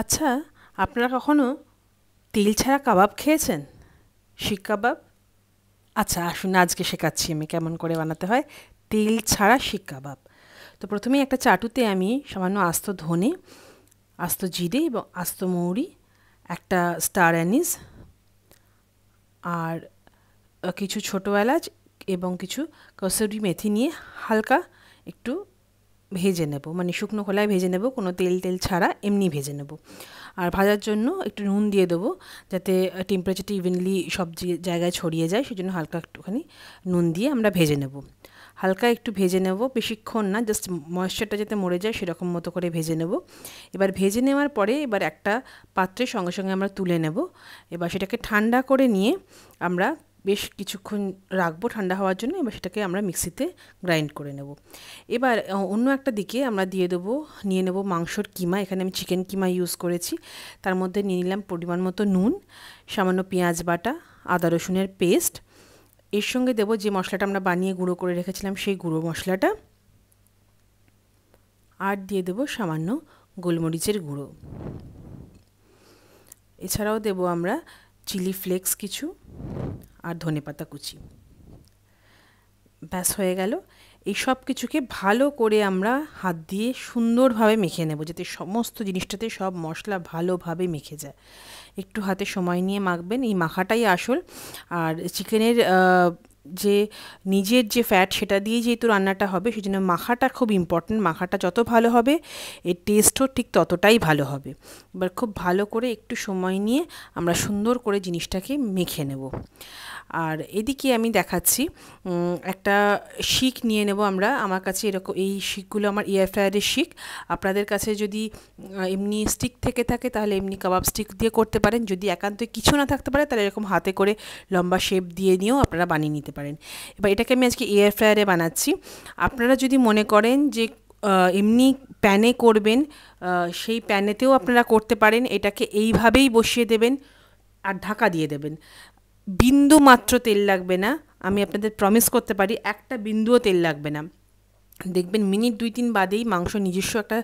আচ্ছা আপনারা কখনো তেল ছাড়া কাবাব খেয়েছেন শিক কাবাব আচ্ছা আসুন আজকে শেখাচ্ছি আমি কেমন করে বানাতে হয় তেল ছাড়া শিক কাবাব তো প্রথমে একটা চাটুতে আমি সামান্য আস্ত ধনে আস্ত জিরে এবং আস্ত মৌরি একটা স্টার অ্যানিস আর কিছু ছোটো এলাচ এবং কিছু কসুরি মেথি নিয়ে হালকা একটু ভেজে নেব মানে শুকনো খোলায় ভেজে নেব কোনো তেল তেল ছাড়া এমনি ভেজে নেব আর ভাজার জন্য একটু নুন দিয়ে দেবো যাতে টেম্পারেচারটা ইভেনলি সব জায়গায় ছড়িয়ে যায় সেজন্য হালকা একটুখানি নুন দিয়ে আমরা ভেজে নেব হালকা একটু ভেজে নেব বেশিক্ষণ না জাস্ট ময়েশ্চারটা যাতে মরে যায় সেরকম মতো করে ভেজে নেব এবার ভেজে নেওয়ার পরে এবার একটা পাত্রে সঙ্গে সঙ্গে আমরা তুলে নেব এবার সেটাকে ঠান্ডা করে নিয়ে আমরা বেশ কিছুক্ষণ রাখবো ঠান্ডা হওয়ার জন্য এবার সেটাকে আমরা মিক্সিতে গ্রাইন্ড করে নেব এবার অন্য একটা দিকে আমরা দিয়ে দেবো নিয়ে নেব মাংসর কিমা এখানে আমি চিকেন কিমা ইউজ করেছি তার মধ্যে নিয়ে নিলাম পরিমাণ মতো নুন সামান্য পেঁয়াজ বাটা আদা রসুনের পেস্ট এর সঙ্গে দেবো যে মশলাটা আমরা বানিয়ে গুঁড়ো করে রেখেছিলাম সেই গুঁড়ো মশলাটা আর দিয়ে দেবো সামান্য গোলমরিচের গুঁড়ো এছাড়াও দেব আমরা চিলি ফ্লেক্স কিছু আর ধনেপাতা কুচি ব্যাস হয়ে গেল এই সব কিছুকে ভালো করে আমরা হাত দিয়ে সুন্দরভাবে মেখে নেব যাতে সমস্ত জিনিসটাতে সব মশলা ভালোভাবে মেখে যায় একটু হাতে সময় নিয়ে মাখবেন এই মাখাটাই আসল আর চিকেনের যে নিজের যে ফ্যাট সেটা দিয়ে যেহেতু রান্নাটা হবে সেই জন্য মাখাটা খুব ইম্পর্ট্যান্ট মাখাটা যত ভালো হবে এর টেস্টও ঠিক ততটাই ভালো হবে এবার খুব ভালো করে একটু সময় নিয়ে আমরা সুন্দর করে জিনিসটাকে মেখে নেব আর এদিকে আমি দেখাচ্ছি একটা শিক নিয়ে নেব আমরা আমার কাছে এরকম এই শিকগুলো আমার এয়ার ফ্রায়ারের শিক আপনাদের কাছে যদি এমনি স্টিক থেকে থাকে তাহলে এমনি কাবাব স্টিক দিয়ে করতে পারেন যদি একান্তই কিছু না থাকতে পারে তাহলে এরকম হাতে করে লম্বা শেপ দিয়ে নিয়েও আপনারা বানিয়ে নিতে নিতে পারেন এবার এটাকে আমি আজকে এয়ার ফ্রায়ারে বানাচ্ছি আপনারা যদি মনে করেন যে এমনি প্যানে করবেন সেই প্যানেতেও আপনারা করতে পারেন এটাকে এইভাবেই বসিয়ে দেবেন আর ঢাকা দিয়ে দেবেন বিন্দু মাত্র তেল লাগবে না আমি আপনাদের প্রমিস করতে পারি একটা বিন্দুও তেল লাগবে না দেখবেন মিনিট দুই তিন বাদেই মাংস নিজস্ব একটা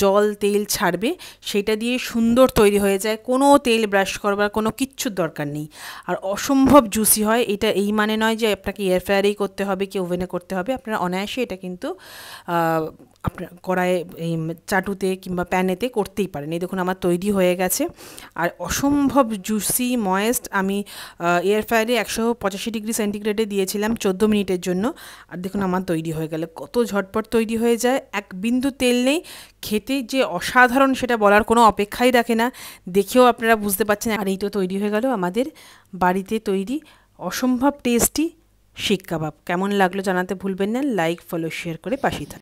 জল তেল ছাড়বে সেটা দিয়ে সুন্দর তৈরি হয়ে যায় কোনো তেল ব্রাশ করবার কোনো কিচ্ছুর দরকার নেই আর অসম্ভব জুসি হয় এটা এই মানে নয় যে আপনাকে এয়ার করতে হবে কি ওভেনে করতে হবে আপনারা অনায়াসে এটা কিন্তু আপনার কড়াইয়ে এই চাটুতে কিংবা প্যানেতে করতেই পারেন এই দেখুন আমার তৈরি হয়ে গেছে আর অসম্ভব জুসি ময়েস্ট আমি এয়ার ফ্রায়ারে একশো পঁচাশি ডিগ্রি সেন্টিগ্রেডে দিয়েছিলাম চোদ্দো মিনিটের জন্য আর দেখুন আমার তৈরি হয়ে গেলে কত ঝটপট তৈরি হয়ে যায় এক বিন্দু তেল নেই খেতে যে অসাধারণ সেটা বলার কোনো অপেক্ষাই রাখে না দেখেও আপনারা বুঝতে পারছেন আর এই তো তৈরি হয়ে গেল আমাদের বাড়িতে তৈরি অসম্ভব টেস্টি শিক কাবাব কেমন লাগলো জানাতে ভুলবেন না লাইক ফলো শেয়ার করে পাশে থাকুন